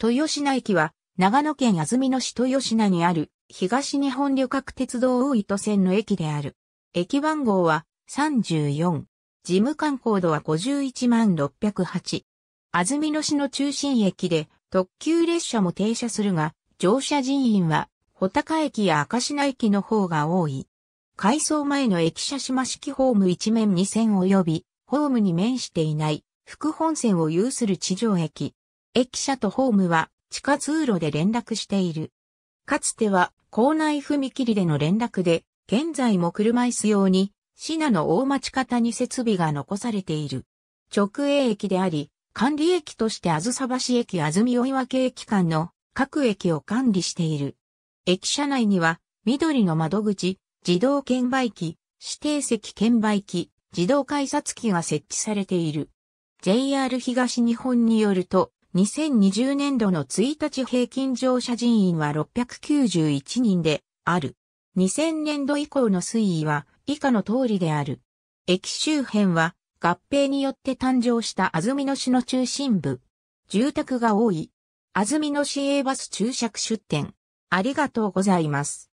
豊品駅は、長野県安曇野市豊品にある、東日本旅客鉄道大糸線の駅である。駅番号は34。事務官コードは51万608。安曇野市の中心駅で特急列車も停車するが、乗車人員は、穂高駅や赤品駅の方が多い。改装前の駅舎島式ホーム一面2線及び、ホームに面していない、副本線を有する地上駅。駅舎とホームは地下通路で連絡している。かつては校内踏切での連絡で、現在も車椅子用に、シナの大町方に設備が残されている。直営駅であり、管理駅としてあずさ橋駅あずみわけ駅間の各駅を管理している。駅舎内には、緑の窓口、自動券売機、指定席券売機、自動改札機が設置されている。JR 東日本によると、2020年度の1日平均乗車人員は691人である。2000年度以降の推移は以下の通りである。駅周辺は合併によって誕生した安住野市の中心部。住宅が多い。安住野市営バス注釈出店。ありがとうございます。